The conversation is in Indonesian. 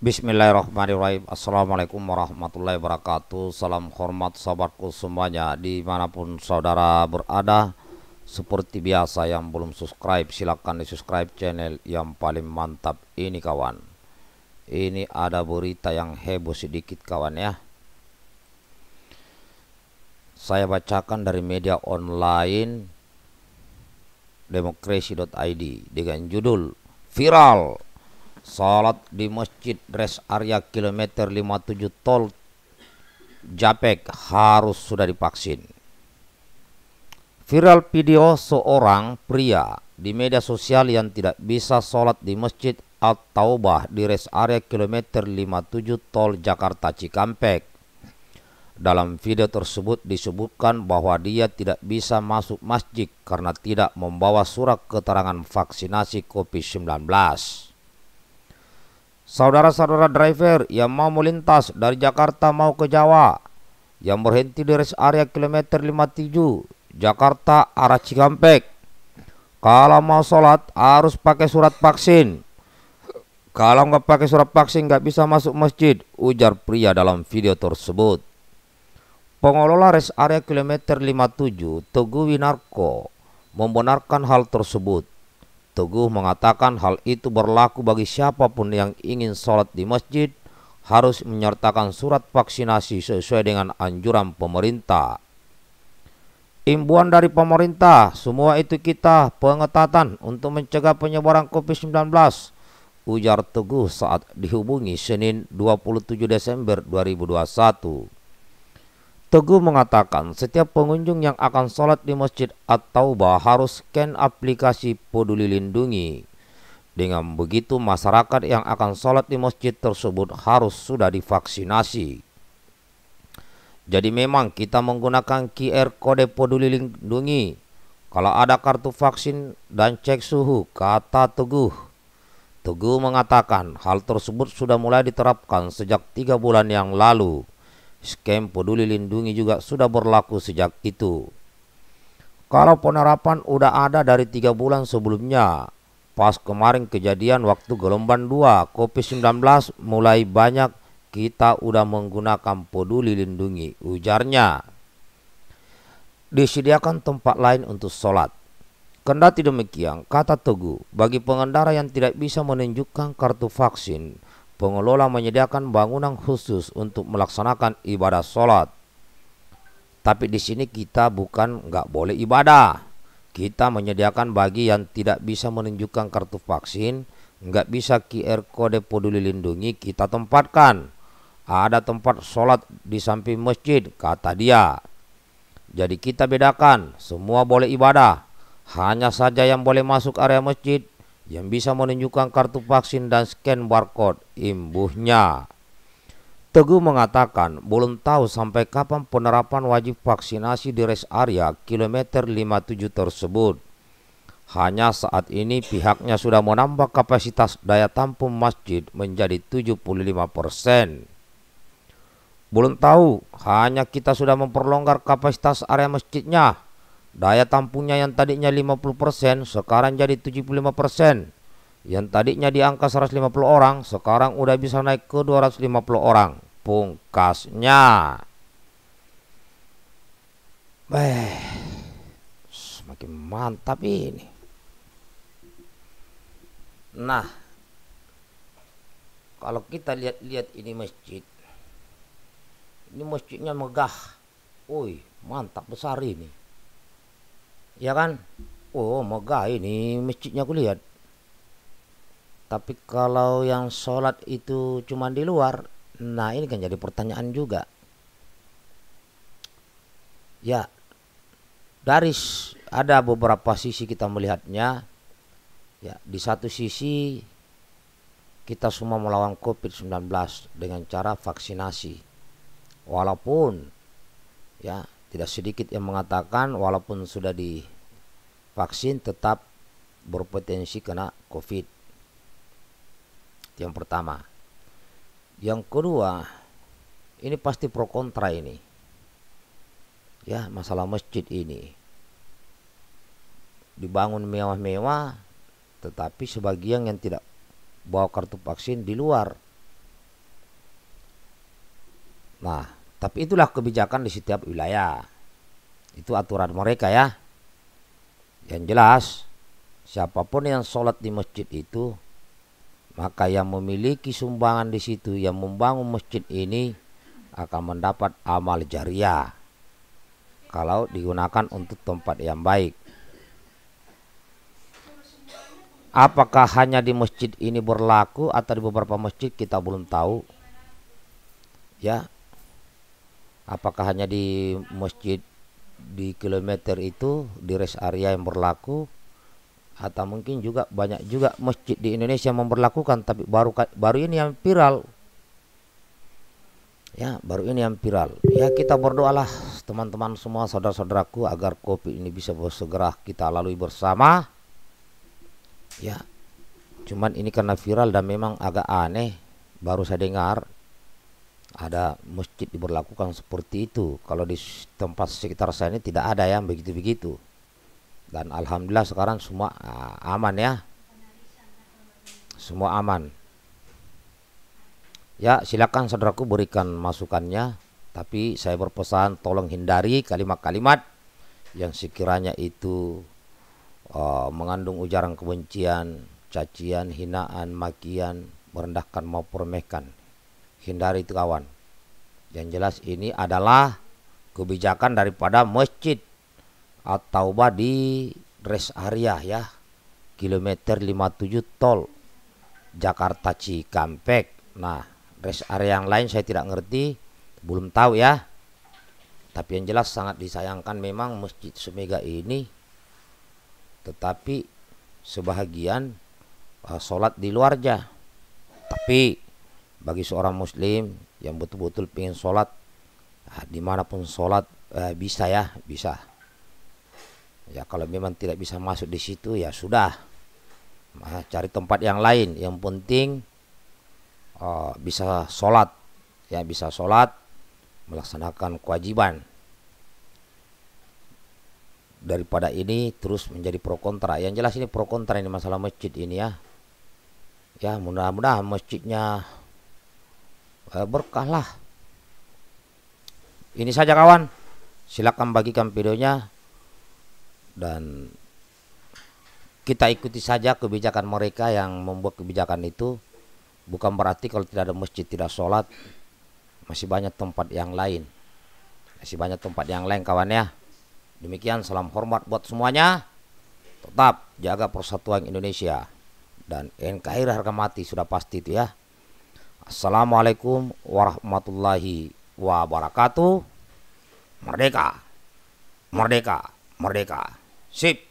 Bismillahirrahmanirrahim Assalamualaikum warahmatullahi wabarakatuh Salam hormat sahabatku semuanya Dimanapun saudara berada Seperti biasa yang belum subscribe Silahkan di subscribe channel yang paling mantap ini kawan Ini ada berita yang heboh sedikit kawan ya Saya bacakan dari media online Demokrasi.id Dengan judul Viral Salat di masjid res area kilometer 57 tol Japek harus sudah divaksin. Viral video seorang pria di media sosial yang tidak bisa sholat di masjid At-Taubah di res area kilometer 57 tol Jakarta Cikampek. Dalam video tersebut disebutkan bahwa dia tidak bisa masuk masjid karena tidak membawa surat keterangan vaksinasi COVID-19. Saudara-saudara driver yang mau melintas dari Jakarta mau ke Jawa yang berhenti di rest area kilometer 57 Jakarta arah Cikampek. Kalau mau sholat harus pakai surat vaksin. Kalau nggak pakai surat vaksin nggak bisa masuk masjid, ujar pria dalam video tersebut. Pengelola rest area kilometer 57 Teguh Winarko membenarkan hal tersebut. Teguh mengatakan hal itu berlaku bagi siapapun yang ingin sholat di masjid harus menyertakan surat vaksinasi sesuai dengan anjuran pemerintah. Imbuan dari pemerintah, semua itu kita pengetatan untuk mencegah penyebaran COVID-19, ujar Teguh saat dihubungi Senin 27 Desember 2021. Teguh mengatakan setiap pengunjung yang akan sholat di Masjid atau bah harus scan aplikasi peduli lindungi. Dengan begitu masyarakat yang akan sholat di masjid tersebut harus sudah divaksinasi. Jadi memang kita menggunakan QR kode peduli lindungi. Kalau ada kartu vaksin dan cek suhu, kata Teguh. Teguh mengatakan hal tersebut sudah mulai diterapkan sejak tiga bulan yang lalu. Skem peduli lindungi juga sudah berlaku sejak itu. Kalau penerapan udah ada dari tiga bulan sebelumnya, pas kemarin kejadian waktu gelombang 2 COVID-19 mulai banyak kita udah menggunakan peduli lindungi, ujarnya. Disediakan tempat lain untuk sholat. Kendati demikian, kata Teguh, bagi pengendara yang tidak bisa menunjukkan kartu vaksin, pengelola menyediakan bangunan khusus untuk melaksanakan ibadah sholat. Tapi di sini kita bukan nggak boleh ibadah. Kita menyediakan bagi yang tidak bisa menunjukkan kartu vaksin, nggak bisa QR kode peduli lindungi, kita tempatkan. Ada tempat sholat di samping masjid, kata dia. Jadi kita bedakan, semua boleh ibadah. Hanya saja yang boleh masuk area masjid yang bisa menunjukkan kartu vaksin dan scan barcode imbuhnya. Teguh mengatakan belum tahu sampai kapan penerapan wajib vaksinasi di res area kilometer 57 tersebut. Hanya saat ini pihaknya sudah menambah kapasitas daya tampung masjid menjadi 75 persen. Belum tahu, hanya kita sudah memperlonggar kapasitas area masjidnya. Daya tampungnya yang tadinya 50% sekarang jadi 75%. Yang tadinya di angka 150 orang sekarang udah bisa naik ke 250 orang. Pungkasnya. Eh, semakin mantap ini. Nah, kalau kita lihat-lihat ini masjid, ini masjidnya megah. Woi, mantap besar ini ya kan oh megah ini masjidnya aku lihat tapi kalau yang sholat itu cuma di luar nah ini kan jadi pertanyaan juga ya dari ada beberapa sisi kita melihatnya ya di satu sisi kita semua melawan COVID-19 dengan cara vaksinasi walaupun ya tidak sedikit yang mengatakan walaupun sudah divaksin tetap berpotensi kena COVID. Yang pertama. Yang kedua, ini pasti pro kontra ini. Ya, masalah masjid ini. Dibangun mewah-mewah, tetapi sebagian yang tidak bawa kartu vaksin di luar. Nah, tapi itulah kebijakan di setiap wilayah. Itu aturan mereka ya. Yang jelas, siapapun yang sholat di masjid itu, maka yang memiliki sumbangan di situ, yang membangun masjid ini akan mendapat amal jariah kalau digunakan untuk tempat yang baik. Apakah hanya di masjid ini berlaku atau di beberapa masjid kita belum tahu. Ya, apakah hanya di masjid di kilometer itu di rest area yang berlaku atau mungkin juga banyak juga masjid di Indonesia memperlakukan tapi baru baru ini yang viral ya baru ini yang viral ya kita berdoalah teman-teman semua saudara-saudaraku agar kopi ini bisa segera kita lalui bersama ya cuman ini karena viral dan memang agak aneh baru saya dengar ada masjid diberlakukan seperti itu. Kalau di tempat sekitar saya ini tidak ada yang begitu-begitu. Dan alhamdulillah sekarang semua ah, aman ya. Semua aman. Ya, silakan saudaraku berikan masukannya, tapi saya berpesan tolong hindari kalimat-kalimat yang sekiranya itu uh, mengandung ujaran kebencian, cacian, hinaan, makian, merendahkan maupun meremehkan hindari itu kawan yang jelas ini adalah kebijakan daripada masjid atau di rest area ya kilometer 57 tol Jakarta Cikampek nah rest area yang lain saya tidak ngerti belum tahu ya tapi yang jelas sangat disayangkan memang masjid semega ini tetapi sebahagian uh, sholat di luar aja tapi bagi seorang muslim yang betul-betul pengen sholat nah, dimanapun sholat eh, bisa ya bisa ya kalau memang tidak bisa masuk di situ ya sudah nah, cari tempat yang lain yang penting oh, bisa sholat ya bisa sholat melaksanakan kewajiban daripada ini terus menjadi pro kontra yang jelas ini pro kontra ini masalah masjid ini ya ya mudah-mudahan masjidnya Eh, berkahlah. Ini saja kawan. Silakan bagikan videonya dan kita ikuti saja kebijakan mereka yang membuat kebijakan itu bukan berarti kalau tidak ada masjid tidak sholat masih banyak tempat yang lain masih banyak tempat yang lain kawan ya demikian salam hormat buat semuanya tetap jaga persatuan Indonesia dan NKRI harga mati sudah pasti itu ya Assalamualaikum warahmatullahi wabarakatuh. Merdeka. Merdeka. Merdeka. Sip.